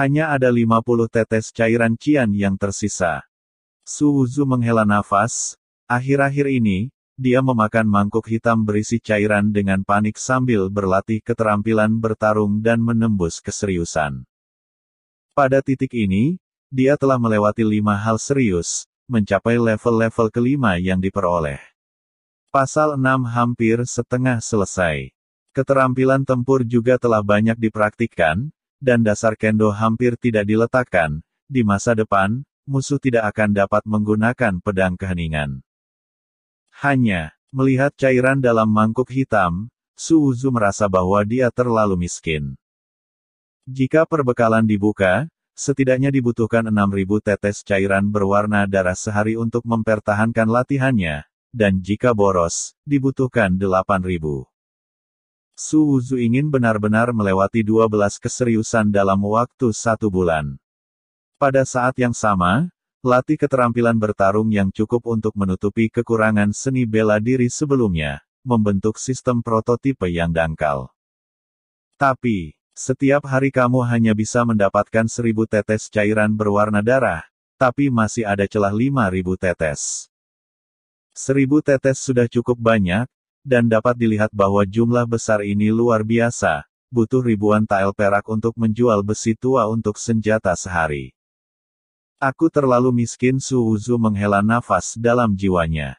Hanya ada 50 tetes cairan cian yang tersisa. Suuzu menghela nafas, akhir-akhir ini, dia memakan mangkuk hitam berisi cairan dengan panik sambil berlatih keterampilan bertarung dan menembus keseriusan. Pada titik ini, dia telah melewati lima hal serius, mencapai level-level kelima yang diperoleh. Pasal 6 hampir setengah selesai. Keterampilan tempur juga telah banyak dipraktikkan, dan dasar kendo hampir tidak diletakkan, di masa depan, musuh tidak akan dapat menggunakan pedang keheningan. Hanya, melihat cairan dalam mangkuk hitam, Uzu merasa bahwa dia terlalu miskin. Jika perbekalan dibuka, setidaknya dibutuhkan 6.000 tetes cairan berwarna darah sehari untuk mempertahankan latihannya, dan jika boros, dibutuhkan 8.000. Su Wuzu ingin benar-benar melewati 12 keseriusan dalam waktu satu bulan. Pada saat yang sama, latih keterampilan bertarung yang cukup untuk menutupi kekurangan seni bela diri sebelumnya, membentuk sistem prototipe yang dangkal. Tapi, setiap hari kamu hanya bisa mendapatkan seribu tetes cairan berwarna darah, tapi masih ada celah lima ribu tetes. Seribu tetes sudah cukup banyak, dan dapat dilihat bahwa jumlah besar ini luar biasa, butuh ribuan tael perak untuk menjual besi tua untuk senjata sehari. Aku terlalu miskin Suuzu menghela nafas dalam jiwanya.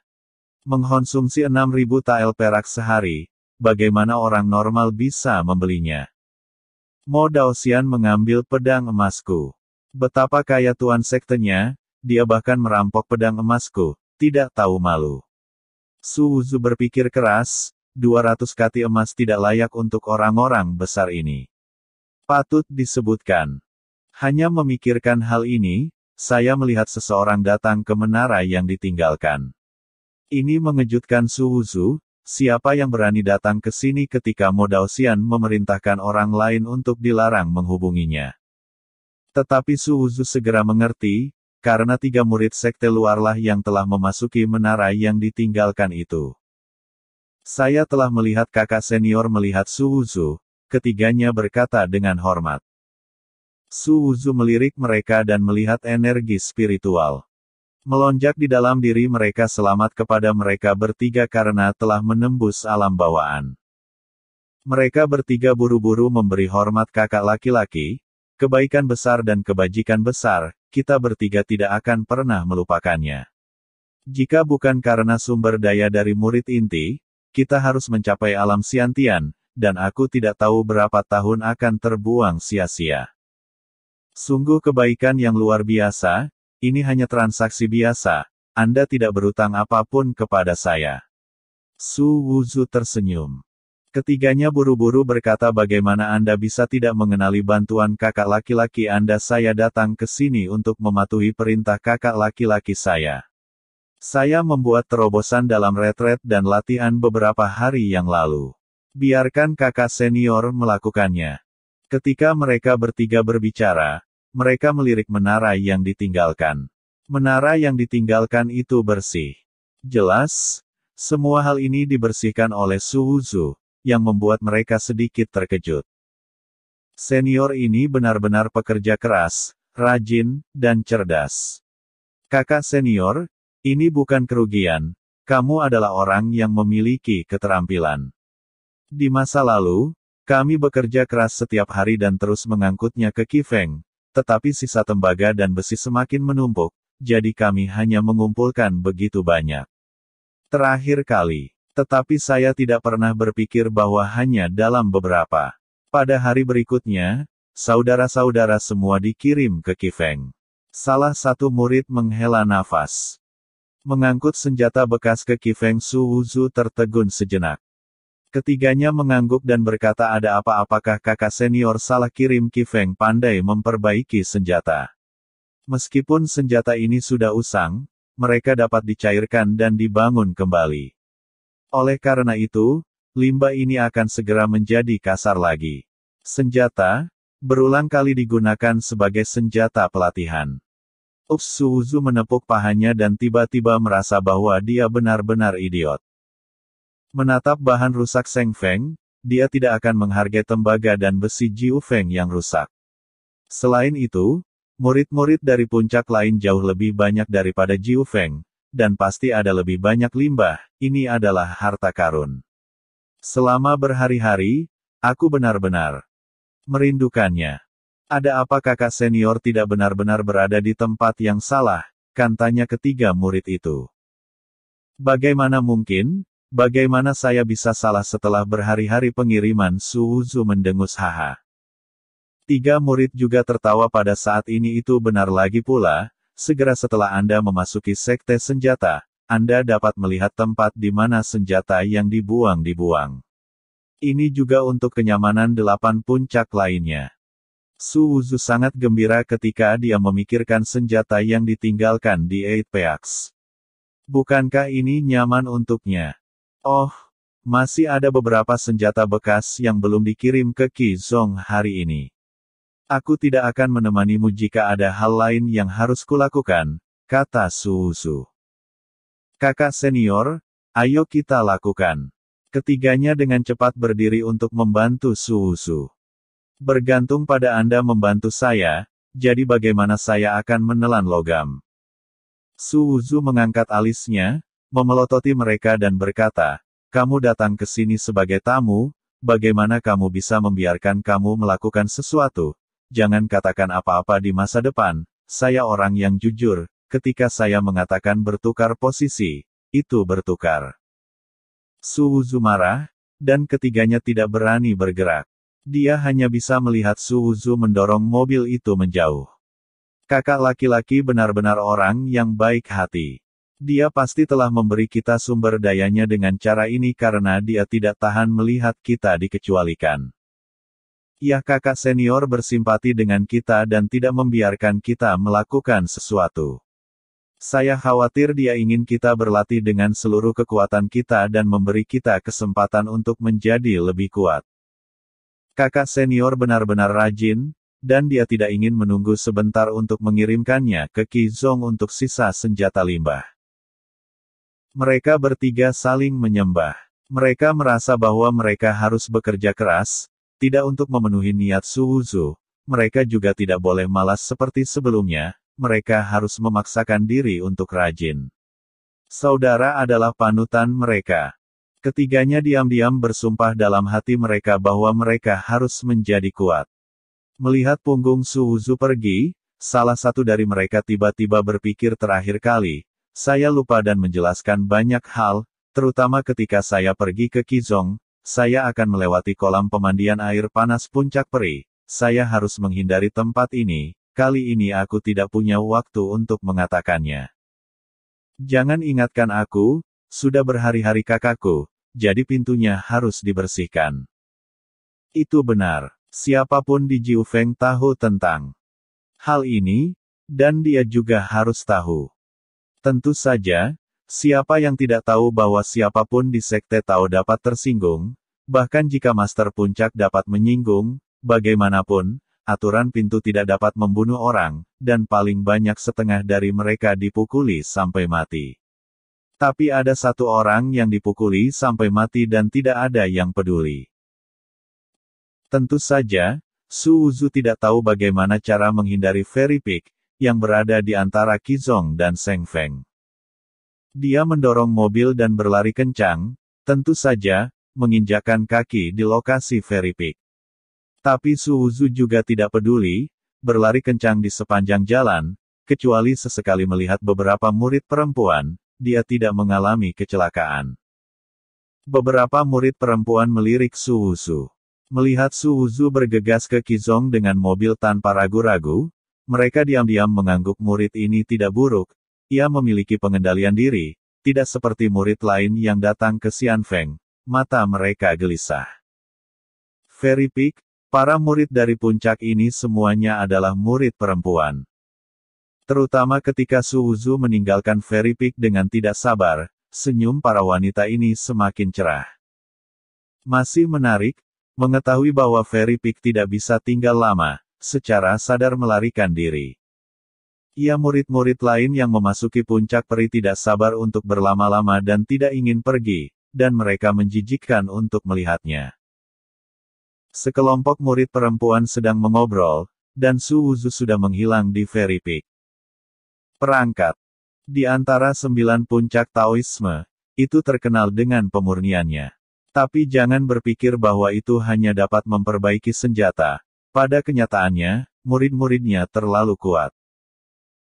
Mengkonsumsi 6.000 tael perak sehari, bagaimana orang normal bisa membelinya? Mo Daosian mengambil pedang emasku. Betapa kaya tuan sektenya, dia bahkan merampok pedang emasku, tidak tahu malu. Su Wuzu berpikir keras, 200 kati emas tidak layak untuk orang-orang besar ini. Patut disebutkan. Hanya memikirkan hal ini, saya melihat seseorang datang ke menara yang ditinggalkan. Ini mengejutkan Su Wuzu, siapa yang berani datang ke sini ketika Modaosian memerintahkan orang lain untuk dilarang menghubunginya. Tetapi Su Wuzu segera mengerti, karena tiga murid sekte luarlah yang telah memasuki menara yang ditinggalkan itu. Saya telah melihat kakak senior melihat Su Wuzu, ketiganya berkata dengan hormat. Su Wuzu melirik mereka dan melihat energi spiritual. Melonjak di dalam diri mereka selamat kepada mereka bertiga karena telah menembus alam bawaan. Mereka bertiga buru-buru memberi hormat kakak laki-laki, kebaikan besar dan kebajikan besar, kita bertiga tidak akan pernah melupakannya. Jika bukan karena sumber daya dari murid inti, kita harus mencapai alam siantian, dan aku tidak tahu berapa tahun akan terbuang sia-sia. Sungguh kebaikan yang luar biasa, ini hanya transaksi biasa, Anda tidak berutang apapun kepada saya. Su Wuzu tersenyum. Ketiganya buru-buru berkata bagaimana Anda bisa tidak mengenali bantuan kakak laki-laki Anda saya datang ke sini untuk mematuhi perintah kakak laki-laki saya. Saya membuat terobosan dalam retret dan latihan beberapa hari yang lalu. Biarkan kakak senior melakukannya. Ketika mereka bertiga berbicara, mereka melirik menara yang ditinggalkan. Menara yang ditinggalkan itu bersih. Jelas, semua hal ini dibersihkan oleh Suhuzu, yang membuat mereka sedikit terkejut. Senior ini benar-benar pekerja keras, rajin, dan cerdas. Kakak senior, ini bukan kerugian, kamu adalah orang yang memiliki keterampilan. Di masa lalu, kami bekerja keras setiap hari dan terus mengangkutnya ke Kifeng, tetapi sisa tembaga dan besi semakin menumpuk, jadi kami hanya mengumpulkan begitu banyak. Terakhir kali, tetapi saya tidak pernah berpikir bahwa hanya dalam beberapa. Pada hari berikutnya, saudara-saudara semua dikirim ke Kifeng. Salah satu murid menghela nafas. Mengangkut senjata bekas ke Kifeng Su Wuzu tertegun sejenak. Ketiganya mengangguk dan berkata ada apa-apakah kakak senior salah kirim Kifeng pandai memperbaiki senjata. Meskipun senjata ini sudah usang, mereka dapat dicairkan dan dibangun kembali. Oleh karena itu, limbah ini akan segera menjadi kasar lagi. Senjata, berulang kali digunakan sebagai senjata pelatihan. Ups menepuk pahanya dan tiba-tiba merasa bahwa dia benar-benar idiot. Menatap bahan rusak Seng Feng, dia tidak akan menghargai tembaga dan besi Jiu Feng yang rusak. Selain itu, murid-murid dari puncak lain jauh lebih banyak daripada Jiu Feng, dan pasti ada lebih banyak limbah, ini adalah harta karun. Selama berhari-hari, aku benar-benar merindukannya. Ada apa kakak senior tidak benar-benar berada di tempat yang salah, kan tanya ketiga murid itu. Bagaimana mungkin, bagaimana saya bisa salah setelah berhari-hari pengiriman Suhu mendengus haha. Tiga murid juga tertawa pada saat ini itu benar lagi pula, segera setelah Anda memasuki sekte senjata, Anda dapat melihat tempat di mana senjata yang dibuang-dibuang. Ini juga untuk kenyamanan delapan puncak lainnya. Su Wuzu sangat gembira ketika dia memikirkan senjata yang ditinggalkan di Eight Peaks. Bukankah ini nyaman untuknya? Oh, masih ada beberapa senjata bekas yang belum dikirim ke Qizong hari ini. Aku tidak akan menemanimu jika ada hal lain yang harus kulakukan, kata Suhusu. Kakak senior, ayo kita lakukan. Ketiganya dengan cepat berdiri untuk membantu Suhusu. Bergantung pada Anda membantu saya, jadi bagaimana saya akan menelan logam. Suuzu mengangkat alisnya, memelototi mereka dan berkata, kamu datang ke sini sebagai tamu, bagaimana kamu bisa membiarkan kamu melakukan sesuatu, jangan katakan apa-apa di masa depan, saya orang yang jujur, ketika saya mengatakan bertukar posisi, itu bertukar. Suhu marah, dan ketiganya tidak berani bergerak. Dia hanya bisa melihat Suhu mendorong mobil itu menjauh. Kakak laki-laki benar-benar orang yang baik hati. Dia pasti telah memberi kita sumber dayanya dengan cara ini karena dia tidak tahan melihat kita dikecualikan. Ya kakak senior bersimpati dengan kita dan tidak membiarkan kita melakukan sesuatu. Saya khawatir dia ingin kita berlatih dengan seluruh kekuatan kita dan memberi kita kesempatan untuk menjadi lebih kuat. Kakak senior benar-benar rajin, dan dia tidak ingin menunggu sebentar untuk mengirimkannya ke Kizong untuk sisa senjata limbah. Mereka bertiga saling menyembah. Mereka merasa bahwa mereka harus bekerja keras, tidak untuk memenuhi niat suuzu, mereka juga tidak boleh malas seperti sebelumnya, mereka harus memaksakan diri untuk rajin. Saudara adalah panutan mereka. Ketiganya diam-diam bersumpah dalam hati mereka bahwa mereka harus menjadi kuat. Melihat punggung Suuzu pergi, salah satu dari mereka tiba-tiba berpikir terakhir kali, saya lupa dan menjelaskan banyak hal, terutama ketika saya pergi ke Kizong, saya akan melewati kolam pemandian air panas puncak peri. Saya harus menghindari tempat ini, kali ini aku tidak punya waktu untuk mengatakannya. Jangan ingatkan aku, sudah berhari-hari kakakku, jadi pintunya harus dibersihkan. Itu benar, siapapun di Jiu Feng tahu tentang hal ini, dan dia juga harus tahu. Tentu saja, Siapa yang tidak tahu bahwa siapapun di sekte Tao dapat tersinggung, bahkan jika Master Puncak dapat menyinggung, bagaimanapun, aturan pintu tidak dapat membunuh orang, dan paling banyak setengah dari mereka dipukuli sampai mati. Tapi ada satu orang yang dipukuli sampai mati dan tidak ada yang peduli. Tentu saja, Su Wuzu tidak tahu bagaimana cara menghindari Ferry Peak, yang berada di antara Kizong dan Seng Feng. Dia mendorong mobil dan berlari kencang, tentu saja, menginjakan kaki di lokasi Ferry Peak. Tapi Suhuzu juga tidak peduli, berlari kencang di sepanjang jalan, kecuali sesekali melihat beberapa murid perempuan, dia tidak mengalami kecelakaan. Beberapa murid perempuan melirik Suhuzu. Melihat Suhuzu bergegas ke Kizong dengan mobil tanpa ragu-ragu, mereka diam-diam mengangguk murid ini tidak buruk, ia memiliki pengendalian diri, tidak seperti murid lain yang datang ke Xianfeng, mata mereka gelisah. Very Peak, para murid dari puncak ini semuanya adalah murid perempuan. Terutama ketika Suuzu meninggalkan Very Peak dengan tidak sabar, senyum para wanita ini semakin cerah. Masih menarik, mengetahui bahwa Very Peak tidak bisa tinggal lama, secara sadar melarikan diri ia murid-murid lain yang memasuki puncak peri tidak sabar untuk berlama-lama dan tidak ingin pergi, dan mereka menjijikkan untuk melihatnya. Sekelompok murid perempuan sedang mengobrol, dan Su Wuzu sudah menghilang di Fairy Peak. Perangkat. Di antara sembilan puncak Taoisme, itu terkenal dengan pemurniannya. Tapi jangan berpikir bahwa itu hanya dapat memperbaiki senjata. Pada kenyataannya, murid-muridnya terlalu kuat.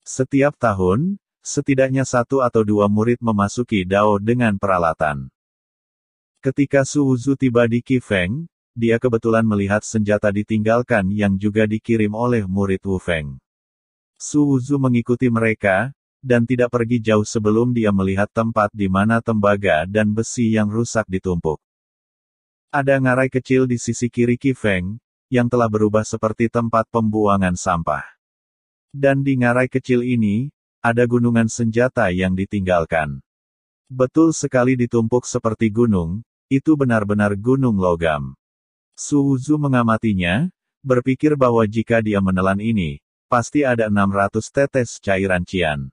Setiap tahun, setidaknya satu atau dua murid memasuki Dao dengan peralatan. Ketika Su Wuzu tiba di Kifeng, dia kebetulan melihat senjata ditinggalkan yang juga dikirim oleh murid Wu Feng. Su Wuzu mengikuti mereka, dan tidak pergi jauh sebelum dia melihat tempat di mana tembaga dan besi yang rusak ditumpuk. Ada ngarai kecil di sisi kiri Kifeng, yang telah berubah seperti tempat pembuangan sampah. Dan di ngarai kecil ini, ada gunungan senjata yang ditinggalkan. Betul sekali ditumpuk seperti gunung, itu benar-benar gunung logam. Suzu mengamatinya, berpikir bahwa jika dia menelan ini, pasti ada 600 tetes cairan cian.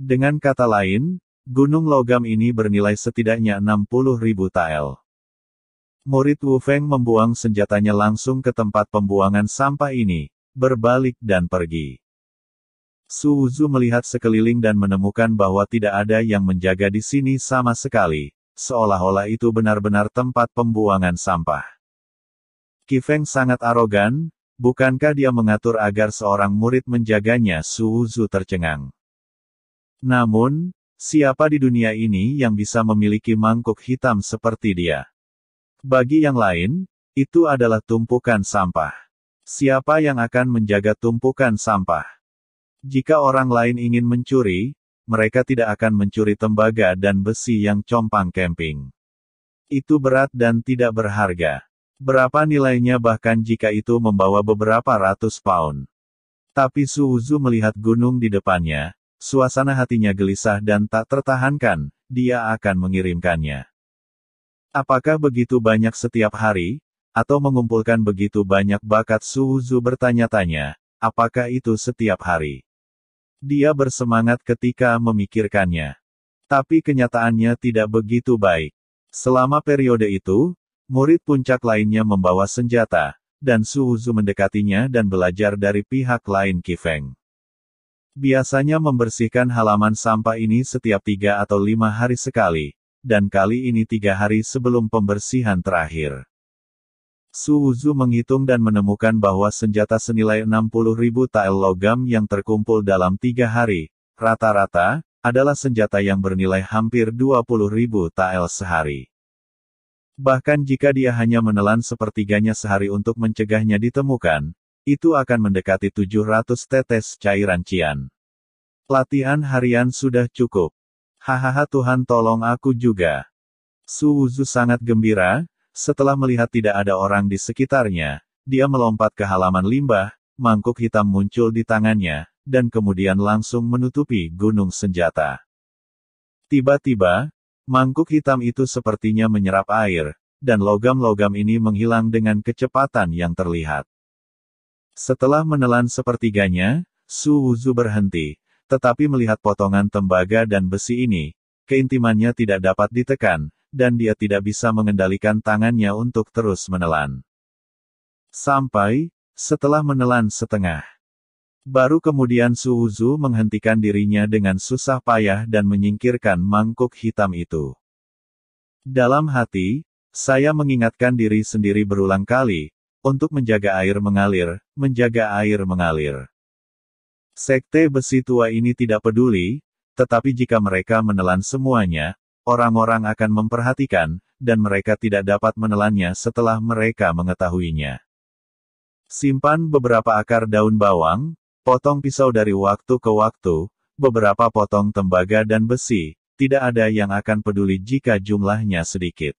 Dengan kata lain, gunung logam ini bernilai setidaknya 60 ribu tael. Murid Wu Feng membuang senjatanya langsung ke tempat pembuangan sampah ini, berbalik dan pergi. Su Wuzu melihat sekeliling dan menemukan bahwa tidak ada yang menjaga di sini sama sekali, seolah-olah itu benar-benar tempat pembuangan sampah. Kifeng sangat arogan, bukankah dia mengatur agar seorang murid menjaganya Su Wuzu tercengang. Namun, siapa di dunia ini yang bisa memiliki mangkuk hitam seperti dia? Bagi yang lain, itu adalah tumpukan sampah. Siapa yang akan menjaga tumpukan sampah? Jika orang lain ingin mencuri, mereka tidak akan mencuri tembaga dan besi yang compang camping. Itu berat dan tidak berharga. Berapa nilainya bahkan jika itu membawa beberapa ratus pound. Tapi Suuzu melihat gunung di depannya, suasana hatinya gelisah dan tak tertahankan, dia akan mengirimkannya. Apakah begitu banyak setiap hari, atau mengumpulkan begitu banyak bakat Suuzu bertanya-tanya, apakah itu setiap hari? Dia bersemangat ketika memikirkannya. Tapi kenyataannya tidak begitu baik. Selama periode itu, murid puncak lainnya membawa senjata, dan Suhuzu mendekatinya dan belajar dari pihak lain Kifeng. Biasanya membersihkan halaman sampah ini setiap tiga atau lima hari sekali, dan kali ini tiga hari sebelum pembersihan terakhir. Su Wuzu menghitung dan menemukan bahwa senjata senilai ribu tael logam yang terkumpul dalam tiga hari, rata-rata, adalah senjata yang bernilai hampir ribu tael sehari. Bahkan jika dia hanya menelan sepertiganya sehari untuk mencegahnya ditemukan, itu akan mendekati 700 tetes cairan cian. Latihan harian sudah cukup. Hahaha Tuhan tolong aku juga. Su Wuzu sangat gembira, setelah melihat tidak ada orang di sekitarnya, dia melompat ke halaman limbah, mangkuk hitam muncul di tangannya, dan kemudian langsung menutupi gunung senjata. Tiba-tiba, mangkuk hitam itu sepertinya menyerap air, dan logam-logam ini menghilang dengan kecepatan yang terlihat. Setelah menelan sepertiganya, Su Wuzu berhenti, tetapi melihat potongan tembaga dan besi ini, keintimannya tidak dapat ditekan, dan dia tidak bisa mengendalikan tangannya untuk terus menelan. Sampai, setelah menelan setengah. Baru kemudian Suuzu menghentikan dirinya dengan susah payah dan menyingkirkan mangkuk hitam itu. Dalam hati, saya mengingatkan diri sendiri berulang kali, untuk menjaga air mengalir, menjaga air mengalir. Sekte besi tua ini tidak peduli, tetapi jika mereka menelan semuanya, orang-orang akan memperhatikan, dan mereka tidak dapat menelannya setelah mereka mengetahuinya. Simpan beberapa akar daun bawang, potong pisau dari waktu ke waktu, beberapa potong tembaga dan besi, tidak ada yang akan peduli jika jumlahnya sedikit.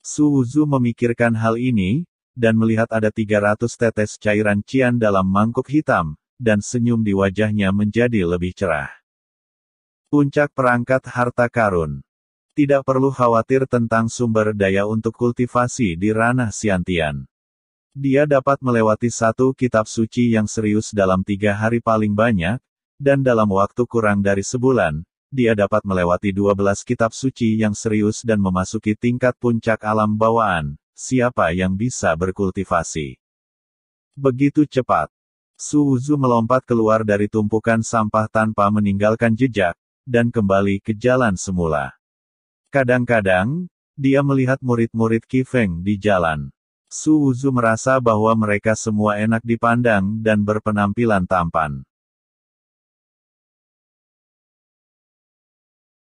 Wuzu memikirkan hal ini, dan melihat ada 300 tetes cairan cian dalam mangkuk hitam, dan senyum di wajahnya menjadi lebih cerah. Puncak perangkat harta karun. Tidak perlu khawatir tentang sumber daya untuk kultivasi di ranah Siantian. Dia dapat melewati satu kitab suci yang serius dalam tiga hari paling banyak, dan dalam waktu kurang dari sebulan, dia dapat melewati dua belas kitab suci yang serius dan memasuki tingkat puncak alam bawaan, siapa yang bisa berkultivasi. Begitu cepat, Suzu melompat keluar dari tumpukan sampah tanpa meninggalkan jejak, dan kembali ke jalan semula. Kadang-kadang, dia melihat murid-murid Kifeng di jalan. Su Wuzu merasa bahwa mereka semua enak dipandang dan berpenampilan tampan.